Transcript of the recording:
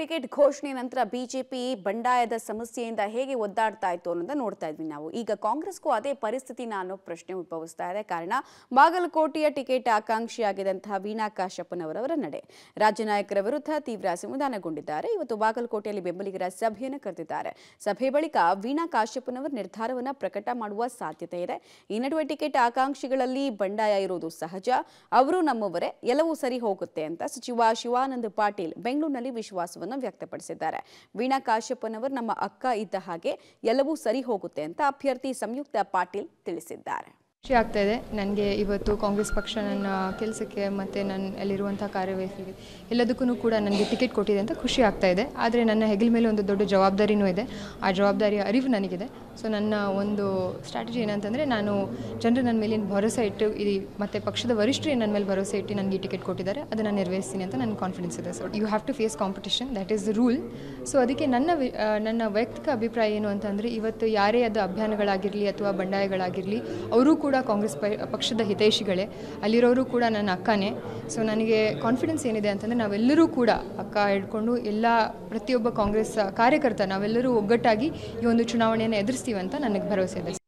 ticket ಘೋಷಣೆ ನಂತರ BJP ಬಂಡಾಯದ ಸಮಸ್ಯೆಯಿಂದ ಹೇಗೆ ಒದ್ದಾಡ್ತಾ ಇತ್ತು ಅನ್ನೋದನ್ನ ನೋಡ್ತಾ ಇದ್ವಿ ನಾವು ಈಗ ಕಾಂಗ್ರೆಸ್ಗೂ ಅದೇ ಪರಿಸ್ಥಿತಿನ ಅನ್ನೋ ಪ್ರಶ್ನೆ ಉದ್ಭವಿಸ್ತಾ ಇದೆ ಕಾರಣ ಬಾಗಲಕೋಟೆಯ ಟಿಕೆಟ್ ಆಕಾಂಕ್ಷಿಯಾಗಿದ್ದಂತಹ ವೀಣಾ ಕಾಶಪ್ಪನವರವರ ನಡೆ ರಾಜ್ಯ ನಾಯಕರ ವಿರುದ್ಧ ತೀವ್ರ ಅಸಮಾಧಾನಗೊಂಡಿದ್ದಾರೆ ಇವತ್ತು ಬಾಗಲಕೋಟೆಯಲ್ಲಿ ಬೆಂಬಲಿಗರ ಸಭೆಯನ್ನು ಕರೆದಿದ್ದಾರೆ ಸಭೆ ಬಳಿಕ ವೀಣಾ ಕಾಶ್ಯಪ್ಪನವರ ನಿರ್ಧಾರವನ್ನು ಪ್ರಕಟ ಮಾಡುವ ಸಾಧ್ಯತೆ ಇದೆ ಈ ನಡುವೆ ಟಿಕೆಟ್ ಆಕಾಂಕ್ಷಿಗಳಲ್ಲಿ ಬಂಡಾಯ ಇರುವುದು ಸಹಜ ಅವರು ನಮ್ಮವರೇ ಎಲ್ಲವೂ ಸರಿ ಹೋಗುತ್ತೆ ಅಂತ ಸಚಿವ ಶಿವಾನಂದ ಪಾಟೀಲ್ ಬೆಂಗಳೂರಿನಲ್ಲಿ ವಿಶ್ವಾಸವನ್ನು ವ್ಯಕ್ತಪಡಿಸಿದ್ದಾರೆ ವೀಣಾ ಕಾಶ್ಯಪ್ಪನವರು ನಮ್ಮ ಅಕ್ಕ ಇದ್ದ ಹಾಗೆ ಎಲ್ಲವೂ ಸರಿ ಹೋಗುತ್ತೆ ಅಂತ ಅಭ್ಯರ್ಥಿ ಸಂಯುಕ್ತ ಪಾಟೀಲ್ ತಿಳಿಸಿದ್ದಾರೆ ಖುಷಿ ಆಗ್ತಾ ಇದೆ ನನಗೆ ಇವತ್ತು ಕಾಂಗ್ರೆಸ್ ಪಕ್ಷ ನನ್ನ ಕೆಲಸಕ್ಕೆ ಮತ್ತು ನನ್ನ ಅಲ್ಲಿರುವಂಥ ಕಾರ್ಯವೈಖರಿಗೆ ಎಲ್ಲದಕ್ಕೂ ಕೂಡ ನನಗೆ ಟಿಕೆಟ್ ಕೊಟ್ಟಿದೆ ಅಂತ ಖುಷಿ ಆಗ್ತಾ ಇದೆ ಆದರೆ ನನ್ನ ಹೆಗಲ ಮೇಲೆ ಒಂದು ದೊಡ್ಡ ಜವಾಬ್ದಾರಿನೂ ಇದೆ ಆ ಜವಾಬ್ದಾರಿಯ ಅರಿವು ನನಗಿದೆ ಸೊ ನನ್ನ ಒಂದು ಸ್ಟ್ರಾಟಜಿ ಏನಂತಂದರೆ ನಾನು ಜನರು ನನ್ನ ಮೇಲಿನ ಭರೋಸೆ ಇಟ್ಟು ಇಲ್ಲಿ ಮತ್ತು ಪಕ್ಷದ ವರಿಷ್ಠರು ನನ್ನ ಮೇಲೆ ಭರೋಸೆ ಇಟ್ಟು ನನಗೆ ಈ ಟಿಕೆಟ್ ಕೊಟ್ಟಿದ್ದಾರೆ ಅದನ್ನು ನಿರ್ವಹಿಸ್ತೀನಿ ಅಂತ ನನ್ನ ಕಾನ್ಫಿಡೆನ್ಸ್ ಇದೆ so you have to face competition that is rule so ಅದಕ್ಕೆ ನನ್ನ ನನ್ನ ವೈಯಕ್ತಿಕ ಅಭಿಪ್ರಾಯ ಏನು ಅಂತಂದರೆ ಇವತ್ತು ಯಾರೇ ಅದು ಅಭಿಯಾನಗಳಾಗಿರಲಿ ಅಥವಾ ಬಂಡಾಯಗಳಾಗಿರಲಿ ಅವರು ಕೂಡ ಕೂಡ ಕಾಂಗ್ರೆಸ್ ಪಕ್ಷದ ಹಿತೈಷಿಗಳೇ ಅಲ್ಲಿರೋರು ಕೂಡ ನನ್ನ ಅಕ್ಕನೇ ಸೊ ನನಗೆ ಕಾನ್ಫಿಡೆನ್ಸ್ ಏನಿದೆ ಅಂತಂದರೆ ನಾವೆಲ್ಲರೂ ಕೂಡ ಅಕ್ಕ ಹಿಡ್ಕೊಂಡು ಎಲ್ಲ ಪ್ರತಿಯೊಬ್ಬ ಕಾಂಗ್ರೆಸ್ ಕಾರ್ಯಕರ್ತ ನಾವೆಲ್ಲರೂ ಒಗ್ಗಟ್ಟಾಗಿ ಈ ಒಂದು ಚುನಾವಣೆಯನ್ನು ಅಂತ ನನಗೆ ಭರವಸೆ ಇದೆ